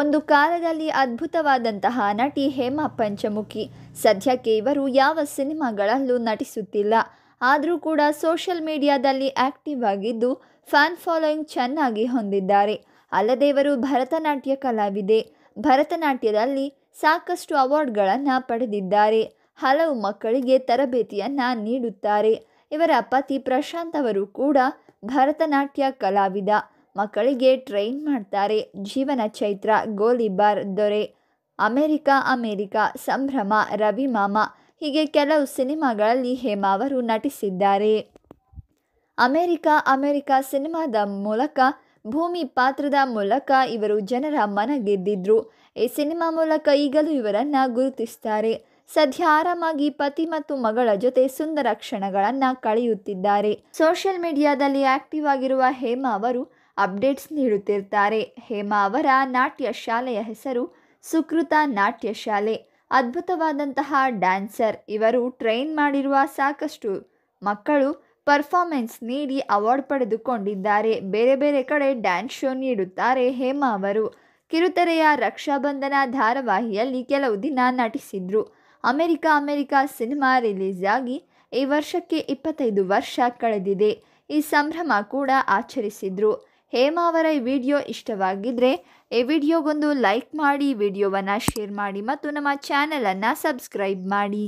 ಒಂದು ಕಾಲದಲ್ಲಿ ಅದ್ಭುತವಾದಂತಹ ನಟಿ ಹೇಮಾ ಪಂಚಮುಖಿ ಸದ್ಯಕ್ಕೆ ಇವರು ಯಾವ ಸಿನಿಮಾಗಳಲ್ಲೂ ನಟಿಸುತ್ತಿಲ್ಲ ಆದರೂ ಕೂಡ ಸೋಷಿಯಲ್ ಮೀಡಿಯಾದಲ್ಲಿ ಆಕ್ಟಿವ್ ಆಗಿದ್ದು ಫ್ಯಾನ್ ಫಾಲೋಯಿಂಗ್ ಚೆನ್ನಾಗಿ ಹೊಂದಿದ್ದಾರೆ ಅಲ್ಲದೆ ಇವರು ಭರತನಾಟ್ಯ ಕಲಾವಿದೆ ಭರತನಾಟ್ಯದಲ್ಲಿ ಸಾಕಷ್ಟು ಅವಾರ್ಡ್ಗಳನ್ನು ಪಡೆದಿದ್ದಾರೆ ಹಲವು ಮಕ್ಕಳಿಗೆ ತರಬೇತಿಯನ್ನು ನೀಡುತ್ತಾರೆ ಇವರ ಪತಿ ಪ್ರಶಾಂತ್ ಅವರು ಕೂಡ ಭರತನಾಟ್ಯ ಕಲಾವಿದ ಮಕ್ಕಳಿಗೆ ಟ್ರೈನ್ ಮಾಡ್ತಾರೆ ಜೀವನ ಚೈತ್ರ ಗೋಲಿಬಾರ್ ದೊರೆ ಅಮೆರಿಕ ಅಮೆರಿಕ ಸಂಭ್ರಮ ಮಾಮ ಹೀಗೆ ಕೆಲವು ಸಿನಿಮಾಗಳಲ್ಲಿ ಹೇಮಾ ಅವರು ನಟಿಸಿದ್ದಾರೆ ಅಮೆರಿಕ ಅಮೆರಿಕ ಸಿನಿಮಾದ ಮೂಲಕ ಭೂಮಿ ಪಾತ್ರದ ಮೂಲಕ ಇವರು ಜನರ ಮನ ಗೆದ್ದಿದ್ರು ಈ ಸಿನಿಮಾ ಮೂಲಕ ಈಗಲೂ ಇವರನ್ನು ಗುರುತಿಸ್ತಾರೆ ಸದ್ಯ ಆರಾಮಾಗಿ ಪತಿ ಮತ್ತು ಮಗಳ ಜೊತೆ ಸುಂದರ ಕ್ಷಣಗಳನ್ನು ಕಳೆಯುತ್ತಿದ್ದಾರೆ ಸೋಷಿಯಲ್ ಮೀಡಿಯಾದಲ್ಲಿ ಆಕ್ಟಿವ್ ಆಗಿರುವ ಹೇಮಾ ಅವರು ಅಪ್ಡೇಟ್ಸ್ ನೀಡುತ್ತಿರ್ತಾರೆ ಹೇಮಾ ಅವರ ನಾಟ್ಯ ಶಾಲೆಯ ಹೆಸರು ಸುಕೃತ ನಾಟ್ಯ ಶಾಲೆ ಅದ್ಭುತವಾದಂತಹ ಡ್ಯಾನ್ಸರ್ ಇವರು ಟ್ರೈನ್ ಮಾಡಿರುವ ಸಾಕಷ್ಟು ಮಕ್ಕಳು ಪರ್ಫಾರ್ಮೆನ್ಸ್ ನೀಡಿ ಅವಾರ್ಡ್ ಪಡೆದುಕೊಂಡಿದ್ದಾರೆ ಬೇರೆ ಬೇರೆ ಕಡೆ ಡ್ಯಾನ್ಸ್ ಶೋ ನೀಡುತ್ತಾರೆ ಹೇಮಾ ಅವರು ಕಿರುತೆರೆಯ ರಕ್ಷಾಬಂಧನ ಧಾರಾವಾಹಿಯಲ್ಲಿ ಕೆಲವು ದಿನ ನಟಿಸಿದ್ರು ಅಮೆರಿಕ ಅಮೆರಿಕ ಸಿನಿಮಾ ರಿಲೀಸ್ ಆಗಿ ಈ ವರ್ಷಕ್ಕೆ ಇಪ್ಪತ್ತೈದು ವರ್ಷ ಕಳೆದಿದೆ ಈ ಸಂಭ್ರಮ ಕೂಡ ಆಚರಿಸಿದ್ರು ಹೇಮಾ ಅವರ ಈ ವಿಡಿಯೋ ಇಷ್ಟವಾಗಿದ್ದರೆ ಈ ವಿಡಿಯೋಗೊಂದು ಲೈಕ್ ಮಾಡಿ ವಿಡಿಯೋವನ್ನು ಶೇರ್ ಮಾಡಿ ಮತ್ತು ನಮ್ಮ ಚಾನಲನ್ನು ಸಬ್ಸ್ಕ್ರೈಬ್ ಮಾಡಿ